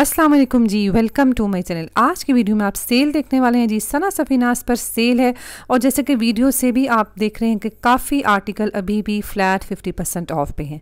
अस्सलाम वालेकुम जी वेलकम टू माय चैनल आज की वीडियो में आप सेल देखने वाले हैं जी सना सफीनास पर सेल है और जैसे कि वीडियो से भी आप देख रहे हैं कि काफ़ी आर्टिकल अभी भी फ्लैट 50 परसेंट ऑफ पे हैं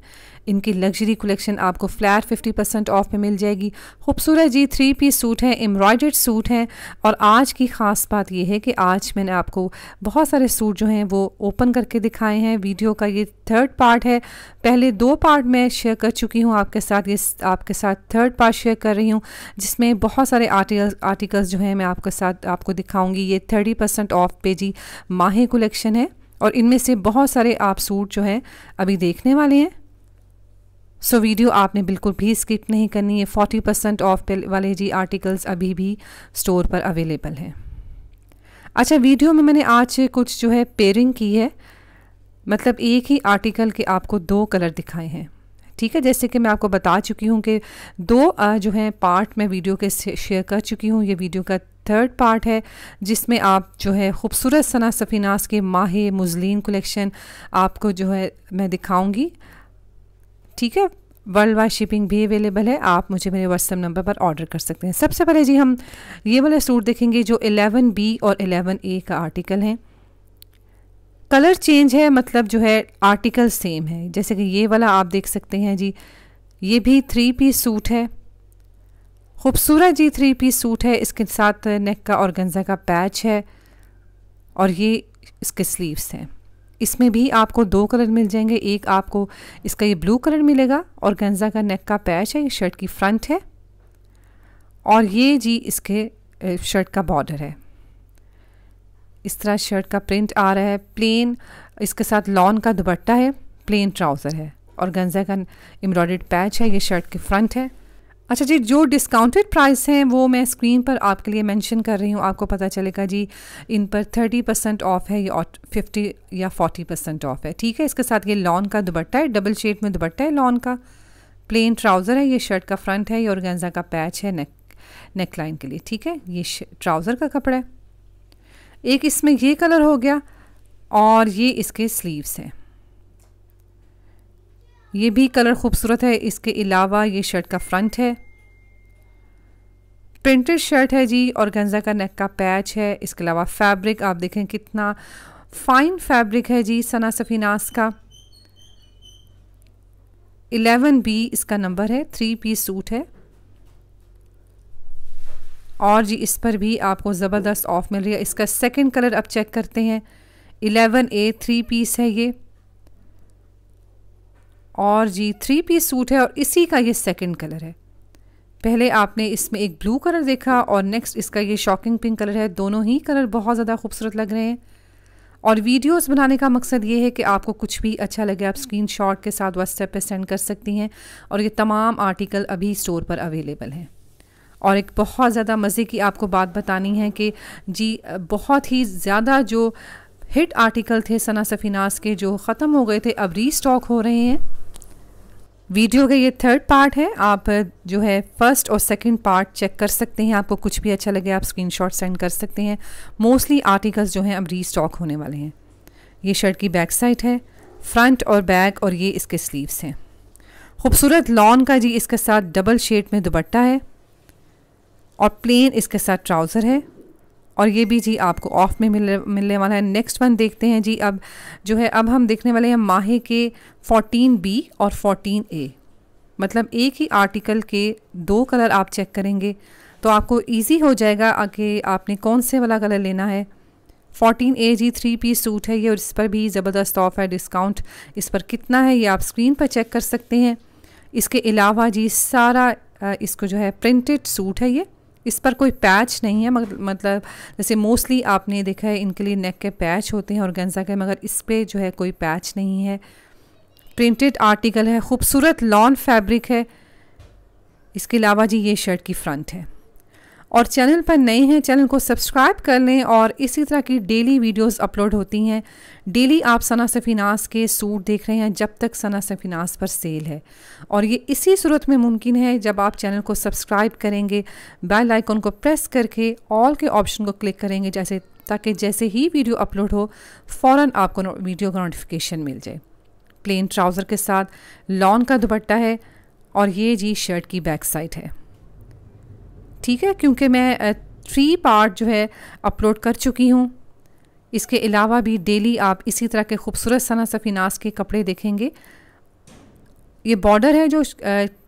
इनकी लग्जरी कलेक्शन आपको फ्लैट 50 परसेंट ऑफ में मिल जाएगी खूबसूरत जी थ्री पीस सूट हैं एम्ब्रॉयडर्ड सूट हैं और आज की ख़ास बात यह है कि आज मैंने आपको बहुत सारे सूट जो हैं वो ओपन करके दिखाए हैं वीडियो का ये थर्ड पार्ट है पहले दो पार्ट मैं शेयर कर चुकी हूँ आपके साथ ये आपके साथ थर्ड पार्ट शेयर कर रही हूँ जिसमें बहुत सारे आर्टिकल्स आर्टिकल्स जो हैं मैं आपके साथ आपको दिखाऊंगी ये थर्टी परसेंट ऑफ पे जी माहे कलेक्शन है और इनमें से बहुत सारे आप सूट जो हैं अभी देखने वाले हैं सो so, वीडियो आपने बिल्कुल भी स्किप नहीं करनी है फोर्टी परसेंट ऑफ वाले जी आर्टिकल्स अभी भी स्टोर पर अवेलेबल हैं अच्छा वीडियो में मैंने आज कुछ जो है पेयरिंग की है मतलब एक ही आर्टिकल के आपको दो कलर दिखाए हैं ठीक है जैसे कि मैं आपको बता चुकी हूँ कि दो जो है पार्ट मैं वीडियो के शेयर कर चुकी हूँ ये वीडियो का थर्ड पार्ट है जिसमें आप जो है खूबसूरत सना सफीनास के माह मुजलिन कलेक्शन आपको जो है मैं दिखाऊँगी ठीक है वर्ल्ड वाइड शिपिंग भी अवेलेबल है आप मुझे मेरे व्हाट्सएप नंबर पर ऑर्डर कर सकते हैं सबसे पहले जी हम ये वाला सूट देखेंगे जो 11 बी और 11 ए का आर्टिकल है कलर चेंज है मतलब जो है आर्टिकल सेम है जैसे कि ये वाला आप देख सकते हैं जी ये भी थ्री पीस सूट है खूबसूरत जी थ्री पीस सूट है इसके साथ नेक का और गंजा का पैच है और ये इसके स्लीव्स हैं इसमें भी आपको दो कलर मिल जाएंगे एक आपको इसका ये ब्लू कलर मिलेगा और गंजा का नेक का पैच है ये शर्ट की फ्रंट है और ये जी इसके शर्ट का बॉर्डर है इस तरह शर्ट का प्रिंट आ रहा है प्लेन इसके साथ लॉन का दुपट्टा है प्लेन ट्राउज़र है और गंजा का एम्ब्रॉयड पैच है ये शर्ट के फ्रंट है अच्छा जी जो डिस्काउंटेड प्राइस हैं वो मैं स्क्रीन पर आपके लिए मेंशन कर रही हूँ आपको पता चलेगा जी इन पर थर्टी परसेंट ऑफ है या फिफ्टी या फोर्टी परसेंट ऑफ है ठीक है इसके साथ ये लॉन का दुबट्टा है डबल शेड में दुबट्टा है लॉन का प्लेन ट्राउज़र है ये शर्ट का फ्रंट है ये और का पैच है नेक नेक लाइन के लिए ठीक है ये ट्राउज़र का कपड़ा है एक इसमें ये कलर हो गया और ये इसके स्लीव्स हैं ये भी कलर खूबसूरत है इसके अलावा ये शर्ट का फ्रंट है प्रिंटेड शर्ट है जी और गंजा का नेक का पैच है इसके अलावा फैब्रिक आप देखें कितना फाइन फैब्रिक है जी सना सफीनास का एलेवन बी इसका नंबर है थ्री पीस सूट है और जी इस पर भी आपको ज़बरदस्त ऑफ़ मिल रही है इसका सेकंड कलर अब चेक करते हैं एलेवन ए थ्री पीस है ये और जी थ्री पीस सूट है और इसी का ये सेकंड कलर है पहले आपने इसमें एक ब्लू कलर देखा और नेक्स्ट इसका ये शॉकिंग पिंक कलर है दोनों ही कलर बहुत ज़्यादा खूबसूरत लग रहे हैं और वीडियोस बनाने का मकसद ये है कि आपको कुछ भी अच्छा लगे आप स्क्रीनशॉट के साथ व्हाट्सएप पे सेंड कर सकती हैं और ये तमाम आर्टिकल अभी स्टोर पर अवेलेबल हैं और एक बहुत ज़्यादा मज़े की आपको बात बतानी है कि जी बहुत ही ज़्यादा जो हिट आर्टिकल थे सना सफीनास के जो ख़त्म हो गए थे अब री स्टॉक हो रहे हैं वीडियो का ये थर्ड पार्ट है आप जो है फर्स्ट और सेकंड पार्ट चेक कर सकते हैं आपको कुछ भी अच्छा लगे आप स्क्रीनशॉट सेंड कर सकते हैं मोस्टली आर्टिकल्स जो हैं अब रीस्टॉक होने वाले हैं ये शर्ट की बैक साइड है फ्रंट और बैक और ये इसके स्लीव्स हैं खूबसूरत लॉन का जी इसके साथ डबल शेड में दुबट्टा है और प्लेन इसके साथ ट्राउज़र है और ये भी जी आपको ऑफ में मिलने मिलने वाला है नेक्स्ट वन देखते हैं जी अब जो है अब हम देखने वाले हैं माहे के फोर्टीन बी और फोर्टीन ए मतलब एक ही आर्टिकल के दो कलर आप चेक करेंगे तो आपको इजी हो जाएगा कि आपने कौन से वाला कलर लेना है फोर्टीन ए जी थ्री पी सूट है ये और इस पर भी ज़बरदस्त ऑफ है डिस्काउंट इस पर कितना है ये आप स्क्रीन पर चेक कर सकते हैं इसके अलावा जी सारा इसको जो है प्रिंटेड सूट है ये इस पर कोई पैच नहीं है मतलब जैसे मोस्टली आपने देखा है इनके लिए नेक के पैच होते हैं और गेंजा के मगर इस पर जो है कोई पैच नहीं है प्रिंटेड आर्टिकल है खूबसूरत लॉन फैब्रिक है इसके अलावा जी ये शर्ट की फ्रंट है और चैनल पर नए हैं चैनल को सब्सक्राइब कर लें और इसी तरह की डेली वीडियोस अपलोड होती हैं डेली आप सना सफिनास के सूट देख रहे हैं जब तक सना सफिनास पर सेल है और ये इसी सूरत में मुमकिन है जब आप चैनल को सब्सक्राइब करेंगे बेल आइकॉन को प्रेस करके ऑल के ऑप्शन को क्लिक करेंगे जैसे ताकि जैसे ही वीडियो अपलोड हो फ़ौर आपको वीडियो का नोटिफिकेशन मिल जाए प्लेन ट्राउज़र के साथ लॉन का दुपट्टा है और ये जी शर्ट की बैक साइड है ठीक है क्योंकि मैं थ्री पार्ट जो है अपलोड कर चुकी हूँ इसके अलावा भी डेली आप इसी तरह के खूबसूरत सना सफीनास के कपड़े देखेंगे ये बॉर्डर है जो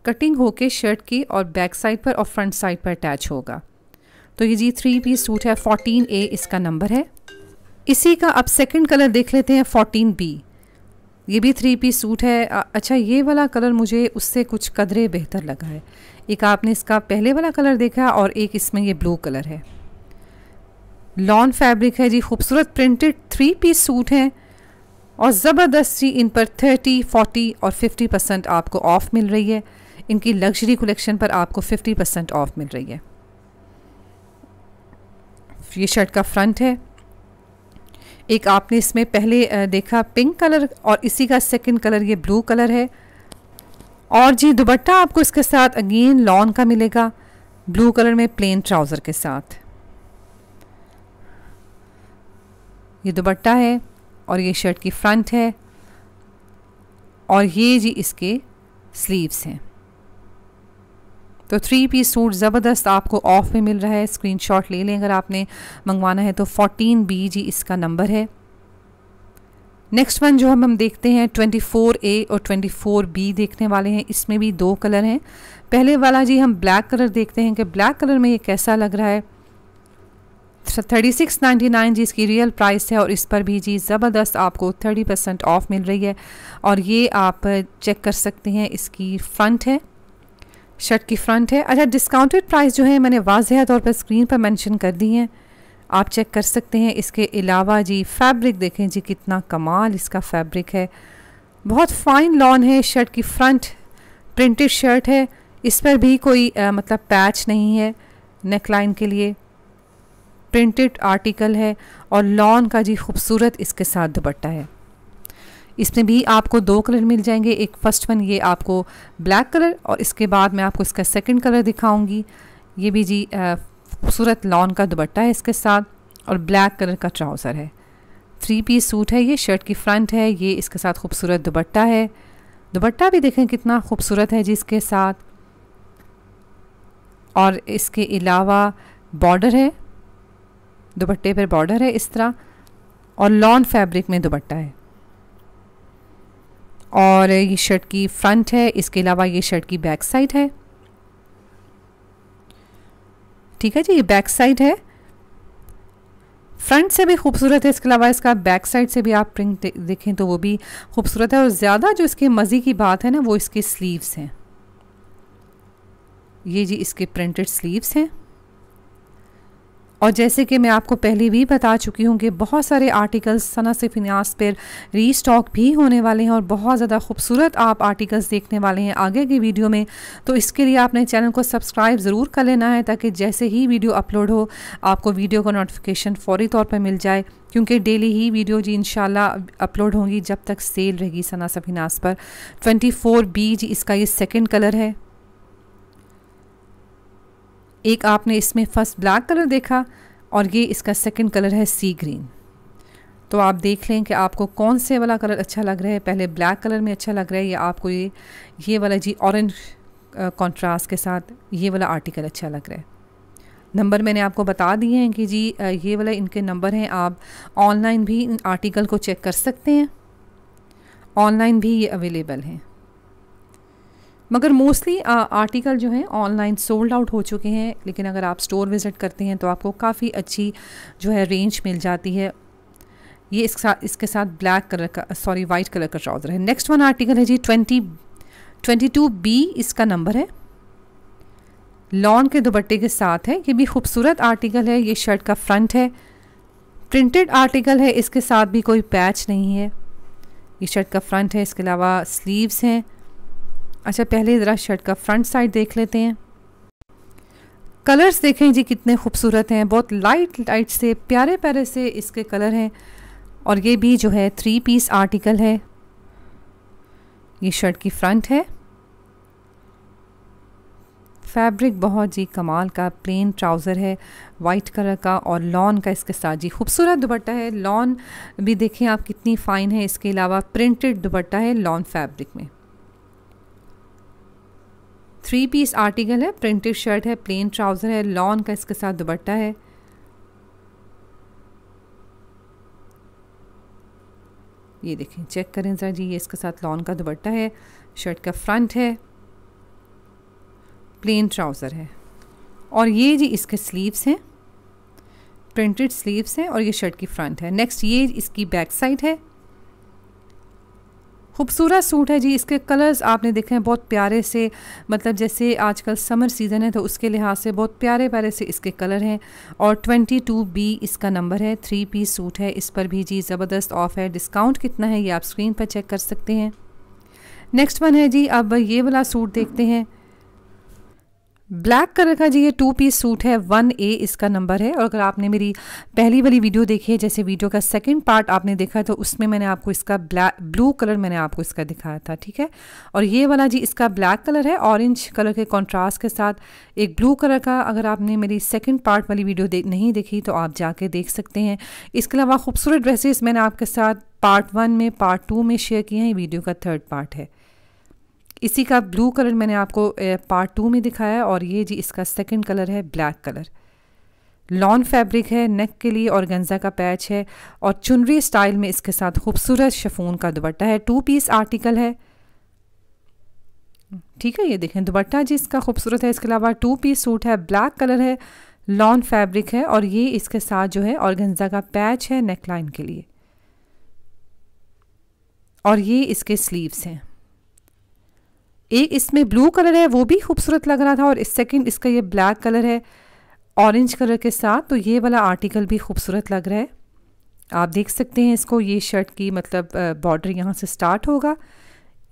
कटिंग होके शर्ट की और बैक साइड पर और फ्रंट साइड पर अटैच होगा तो ये जी थ्री पीस सूट है फोर्टीन ए इसका नंबर है इसी का अब सेकंड कलर देख लेते हैं फोर्टीन बी ये भी थ्री पीस सूट है अच्छा ये वाला कलर मुझे उससे कुछ कदरे बेहतर लगा है एक आपने इसका पहले वाला कलर देखा और एक इसमें ये ब्लू कलर है लॉन फैब्रिक है जी खूबसूरत प्रिंटेड थ्री पीस सूट हैं और ज़बरदस्त जी इन पर थर्टी फोर्टी और फिफ्टी परसेंट आपको ऑफ़ मिल रही है इनकी लग्जरी कलेक्शन पर आपको फिफ्टी परसेंट ऑफ़ मिल रही है ये शर्ट का फ्रंट है एक आपने इसमें पहले देखा पिंक कलर और इसी का सेकंड कलर ये ब्लू कलर है और जी दुबट्टा आपको इसके साथ अगेन लॉन का मिलेगा ब्लू कलर में प्लेन ट्राउज़र के साथ ये दुबट्टा है और ये शर्ट की फ्रंट है और ये जी इसके स्लीव्स हैं तो थ्री पीस सूट ज़बरदस्त आपको ऑफ में मिल रहा है स्क्रीनशॉट ले लें अगर आपने मंगवाना है तो 14 बी जी इसका नंबर है नेक्स्ट वन जो हम हम देखते हैं ए और बी देखने वाले हैं इसमें भी दो कलर हैं पहले वाला जी हम ब्लैक कलर देखते हैं कि ब्लैक कलर में ये कैसा लग रहा है थर्टी सिक्स नाइन्टी नाइन जी इसकी रियल प्राइस है और इस पर भी जी ज़बरदस्त आपको थर्टी परसेंट ऑफ मिल रही है और ये आप चेक कर सकते हैं इसकी फ्रंट है शर्ट की फ्रंट है अच्छा डिस्काउंटेड प्राइस जो है मैंने वाजह तौर पर स्क्रीन पर मैंशन कर दी है आप चेक कर सकते हैं इसके अलावा जी फैब्रिक देखें जी कितना कमाल इसका फैब्रिक है बहुत फाइन लॉन है शर्ट की फ्रंट प्रिंटेड शर्ट है इस पर भी कोई आ, मतलब पैच नहीं है नेकलाइन के लिए प्रिंटेड आर्टिकल है और लॉन का जी खूबसूरत इसके साथ दुपट्टा है इसमें भी आपको दो कलर मिल जाएंगे एक फ़र्स्ट वन ये आपको ब्लैक कलर और इसके बाद मैं आपको इसका सेकंड कलर दिखाऊंगी ये भी जी आ, खूबसूरत लॉन का दुपट्टा है इसके साथ और ब्लैक कलर का ट्राउज़र है थ्री पीस सूट है ये शर्ट की फ्रंट है ये इसके साथ खूबसूरत दुपट्टा है दुपट्टा भी देखें कितना खूबसूरत है जी इसके साथ और इसके अलावा बॉर्डर है दुपट्टे पर बॉर्डर है इस तरह और लॉन फैब्रिक में दुपट्टा है और ये शर्ट की फ्रंट है इसके अलावा ये शर्ट की बैक साइड है ठीक है जी ये बैक साइड है फ्रंट से भी खूबसूरत है इसके अलावा इसका बैक साइड से भी आप प्रिंट देखें तो वो भी खूबसूरत है और ज़्यादा जो इसके मज़े की बात है ना वो इसके स्लीव्स हैं ये जी इसके प्रिंटेड स्लीव्स हैं और जैसे कि मैं आपको पहले भी बता चुकी हूँ कि बहुत सारे आर्टिकल्स सना से फिनास पर रीस्टॉक भी होने वाले हैं और बहुत ज़्यादा खूबसूरत आप आर्टिकल्स देखने वाले हैं आगे की वीडियो में तो इसके लिए आपने चैनल को सब्सक्राइब ज़रूर कर लेना है ताकि जैसे ही वीडियो अपलोड हो आपको वीडियो का नोटिफिकेशन फ़ौरी तौर पर मिल जाए क्योंकि डेली ही वीडियो जी इन अपलोड होंगी जब तक सेल रहेगी सना सफिनास पर 24 बी जी इसका ये सेकंड कलर है एक आपने इसमें फर्स्ट ब्लैक कलर देखा और ये इसका सेकंड कलर है सी ग्रीन तो आप देख लें कि आपको कौन से वाला कलर अच्छा लग रहा है पहले ब्लैक कलर में अच्छा लग रहा है या आपको ये ये वाला जी ऑरेंज कंट्रास्ट के साथ ये वाला आर्टिकल अच्छा लग रहा है नंबर मैंने आपको बता दिए हैं कि जी ये वाला इनके नंबर हैं आप ऑनलाइन भी इन आर्टिकल को चेक कर सकते हैं ऑनलाइन भी ये अवेलेबल हैं मगर मोस्टली आर्टिकल जो हैं ऑनलाइन सोल्ड आउट हो चुके हैं लेकिन अगर आप स्टोर विज़िट करते हैं तो आपको काफ़ी अच्छी जो है रेंज मिल जाती है ये इसके साथ इसके साथ ब्लैक कलर का सॉरी वाइट कलर का ट्राउज़र है नेक्स्ट वन आर्टिकल है जी ट्वेंटी ट्वेंटी टू बी इसका नंबर है लॉन के दुपट्टे के साथ है ये भी खूबसूरत आर्टिकल है ये शर्ट का फ्रंट है प्रिंटेड आर्टिकल है इसके साथ भी कोई पैच नहीं है ये शर्ट का फ्रंट है इसके अलावा स्लीव्स हैं अच्छा पहले ज़रा शर्ट का फ्रंट साइड देख लेते हैं कलर्स देखें जी कितने खूबसूरत हैं बहुत लाइट लाइट से प्यारे प्यारे से इसके कलर हैं और ये भी जो है थ्री पीस आर्टिकल है ये शर्ट की फ्रंट है फैब्रिक बहुत जी कमाल का प्लेन ट्राउज़र है वाइट कलर का और लॉन का इसके साथ जी खूबसूरत दुपट्टा है लॉन भी देखें आप कितनी फ़ाइन है इसके अलावा प्रिंटेड दुपट्टा है लॉन फैब्रिक में थ्री पीस आर्टिकल है प्रिंटेड शर्ट है प्लेन ट्राउज़र है लॉन का इसके साथ दुपट्टा है ये देखें चेक करें ज़रा जी ये इसके साथ लॉन का दुपट्टा है शर्ट का फ्रंट है प्लेन ट्राउज़र है और ये जी इसके स्लीव्स हैं प्रिंटेड स्लीव्स हैं और ये शर्ट की फ्रंट है नेक्स्ट ये इसकी बैक साइड है खूबसूरत सूट है जी इसके कलर्स आपने देखे हैं बहुत प्यारे से मतलब जैसे आजकल समर सीज़न है तो उसके लिहाज से बहुत प्यारे प्यारे से इसके कलर हैं और टू बी इसका नंबर है थ्री पीस सूट है इस पर भी जी ज़बरदस्त ऑफ़ है डिस्काउंट कितना है ये आप स्क्रीन पर चेक कर सकते हैं नेक्स्ट वन है जी अब ये वाला सूट देखते हैं ब्लैक कलर का जी ये टू पीस सूट है वन ए इसका नंबर है और अगर आपने मेरी पहली वाली वीडियो देखी है जैसे वीडियो का सेकंड पार्ट आपने देखा तो उसमें मैंने आपको इसका ब्लैक ब्लू कलर मैंने आपको इसका दिखाया था ठीक है और ये वाला जी इसका ब्लैक कलर है ऑरेंज कलर के कॉन्ट्रास्ट के साथ एक ब्लू कलर का अगर आपने मेरी सेकेंड पार्ट वाली वीडियो दे, नहीं देखी तो आप जाके देख सकते हैं इसके अलावा खूबसूरत ड्रेसेस मैंने आपके साथ पार्ट वन में पार्ट टू में शेयर किए हैं वीडियो का थर्ड पार्ट है इसी का ब्लू कलर मैंने आपको पार्ट टू में दिखाया है और ये जी इसका सेकंड कलर है ब्लैक कलर लॉन फैब्रिक है नेक के लिए और गंजा का पैच है और चुनरी स्टाइल में इसके साथ खूबसूरत शफून का दुपट्टा है टू पीस आर्टिकल है ठीक है ये देखें दुबट्टा जी इसका खूबसूरत है इसके अलावा टू पीस सूट है ब्लैक कलर है लॉन फैब्रिक है और ये इसके साथ जो है और गंजा का पैच है नेकलाइन के लिए और ये इसके स्लीव्स हैं एक इसमें ब्लू कलर है वो भी खूबसूरत लग रहा था और सेकेंड इसका ये ब्लैक कलर है ऑरेंज कलर के साथ तो ये वाला आर्टिकल भी खूबसूरत लग रहा है आप देख सकते हैं इसको ये शर्ट की मतलब बॉर्डर यहाँ से स्टार्ट होगा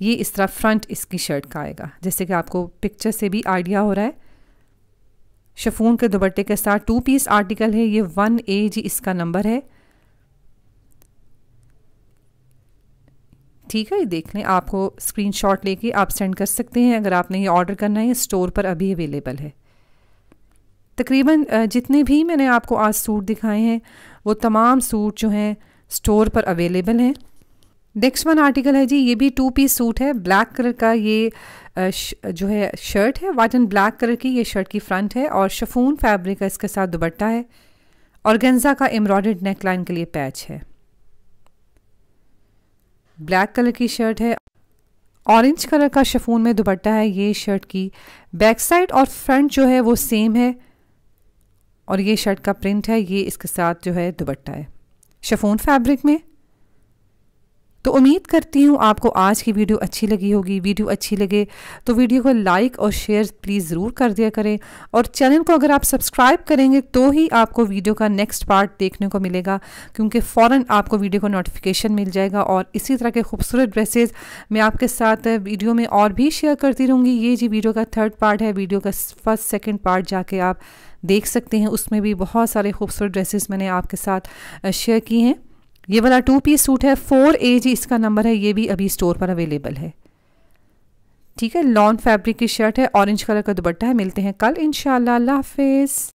ये इस तरह फ्रंट इसकी शर्ट का आएगा जैसे कि आपको पिक्चर से भी आइडिया हो रहा है शफून के दुपट्टे के साथ टू पीस आर्टिकल है ये वन ए जी इसका नंबर है ठीक है ये देख लें आपको शॉट लेके आप सेंड कर सकते हैं अगर आपने ये ऑर्डर करना है स्टोर पर अभी अवेलेबल है तकरीबन जितने भी मैंने आपको आज सूट दिखाए हैं वो तमाम सूट जो हैं स्टोर पर अवेलेबल हैं नेक्स्ट वन आर्टिकल है जी ये भी टू पीस सूट है ब्लैक कलर का ये जो है शर्ट है वाइट एंड ब्लैक कलर की ये शर्ट की फ्रंट है और शफून फैब्रिक का इसके साथ दुबट्टा है और गेंजा का एम्ब्रॉयड नेक लाइन के लिए पैच है ब्लैक कलर की शर्ट है ऑरेंज कलर का शफून में दुपट्टा है ये शर्ट की बैक साइड और फ्रंट जो है वो सेम है और ये शर्ट का प्रिंट है ये इसके साथ जो है दुपट्टा है शफून फैब्रिक में तो उम्मीद करती हूँ आपको आज की वीडियो अच्छी लगी होगी वीडियो अच्छी लगे तो वीडियो को लाइक और शेयर प्लीज़ ज़रूर कर दिया करें और चैनल को अगर आप सब्सक्राइब करेंगे तो ही आपको वीडियो का नेक्स्ट पार्ट देखने को मिलेगा क्योंकि फ़ौर आपको वीडियो को नोटिफिकेशन मिल जाएगा और इसी तरह के खूबसूरत ड्रेसेज मैं आपके साथ वीडियो में और भी शेयर करती रहूँगी ये जी वीडियो का थर्ड पार्ट है वीडियो का फर्स्ट सेकेंड पार्ट जाके आप देख सकते हैं उसमें भी बहुत सारे खूबसूरत ड्रेसेस मैंने आपके साथ शेयर की हैं ये वाला टू पीस सूट है फोर ए जी इसका नंबर है ये भी अभी स्टोर पर अवेलेबल है ठीक है लॉन फैब्रिक की शर्ट है ऑरेंज कलर का दुपट्टा है मिलते हैं कल इनशाला हाफिज़